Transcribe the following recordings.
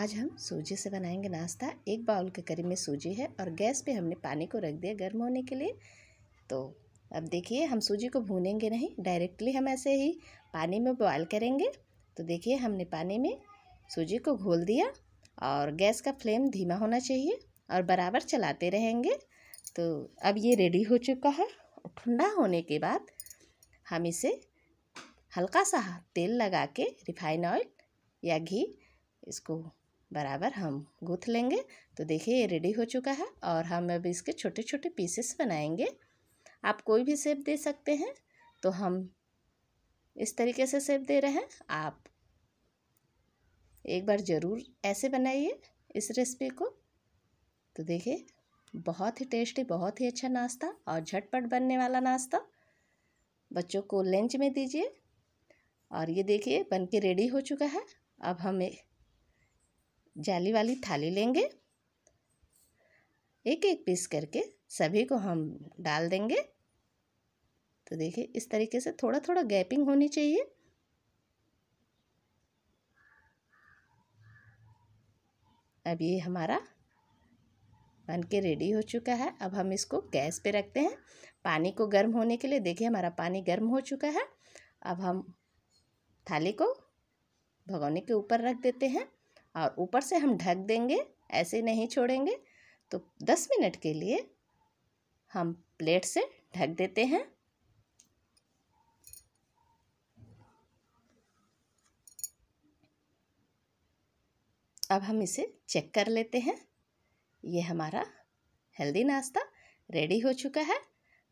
आज हम सूजी से बनाएंगे नाश्ता एक बाउल के करीब में सूजी है और गैस पे हमने पानी को रख दिया गर्म होने के लिए तो अब देखिए हम सूजी को भूनेंगे नहीं डायरेक्टली हम ऐसे ही पानी में बॉयल करेंगे तो देखिए हमने पानी में सूजी को घोल दिया और गैस का फ्लेम धीमा होना चाहिए और बराबर चलाते रहेंगे तो अब ये रेडी हो चुका है ठंडा होने के बाद हम इसे हल्का सा तेल लगा के रिफाइन ऑयल या घी इसको बराबर हम गूँथ लेंगे तो देखिए ये रेडी हो चुका है और हम अब इसके छोटे छोटे पीसेस बनाएंगे आप कोई भी सेप दे सकते हैं तो हम इस तरीके से सेप दे रहे हैं आप एक बार ज़रूर ऐसे बनाइए इस रेसिपी को तो देखिए बहुत ही टेस्टी बहुत ही अच्छा नाश्ता और झटपट बनने वाला नाश्ता बच्चों को लंच में दीजिए और ये देखिए बन के रेडी हो चुका है अब हमें जाली वाली थाली लेंगे एक एक पीस करके सभी को हम डाल देंगे तो देखिए इस तरीके से थोड़ा थोड़ा गैपिंग होनी चाहिए अब ये हमारा बन के रेडी हो चुका है अब हम इसको गैस पे रखते हैं पानी को गर्म होने के लिए देखिए हमारा पानी गर्म हो चुका है अब हम थाली को भगोने के ऊपर रख देते हैं और ऊपर से हम ढक देंगे ऐसे नहीं छोड़ेंगे तो दस मिनट के लिए हम प्लेट से ढक देते हैं अब हम इसे चेक कर लेते हैं ये हमारा हेल्दी नाश्ता रेडी हो चुका है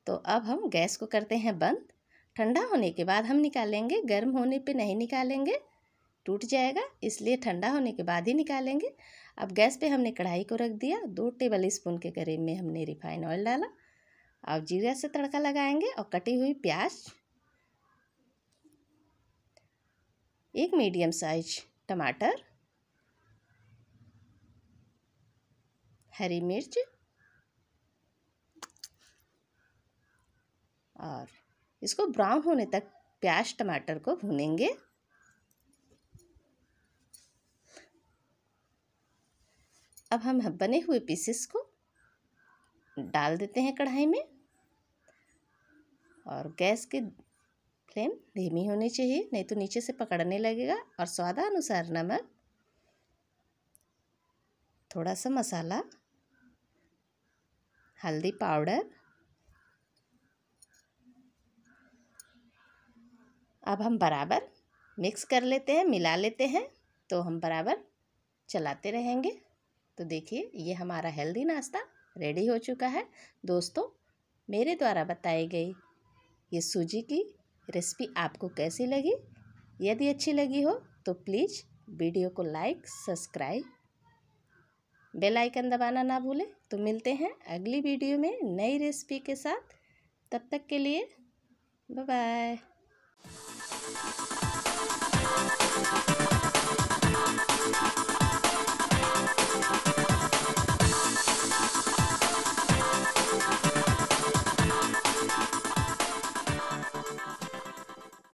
तो अब हम गैस को करते हैं बंद ठंडा होने के बाद हम निकालेंगे गर्म होने पे नहीं निकालेंगे टूट जाएगा इसलिए ठंडा होने के बाद ही निकालेंगे अब गैस पे हमने कढ़ाई को रख दिया दो टेबल स्पून के करीब में हमने रिफाइन ऑयल डाला अब जीरा से तड़का लगाएंगे और कटी हुई प्याज एक मीडियम साइज टमाटर हरी मिर्च और इसको ब्राउन होने तक प्याज टमाटर को भूनेंगे अब हम बने हुए पीसेस को डाल देते हैं कढ़ाई में और गैस की फ्लेम धीमी होनी चाहिए नहीं तो नीचे से पकड़ने लगेगा और स्वादानुसार नमक थोड़ा सा मसाला हल्दी पाउडर अब हम बराबर मिक्स कर लेते हैं मिला लेते हैं तो हम बराबर चलाते रहेंगे तो देखिए ये हमारा हेल्दी नाश्ता रेडी हो चुका है दोस्तों मेरे द्वारा बताई गई ये सूजी की रेसिपी आपको कैसी लगी यदि अच्छी लगी हो तो प्लीज़ वीडियो को लाइक सब्सक्राइब बेल आइकन दबाना ना भूलें तो मिलते हैं अगली वीडियो में नई रेसिपी के साथ तब तक के लिए बाय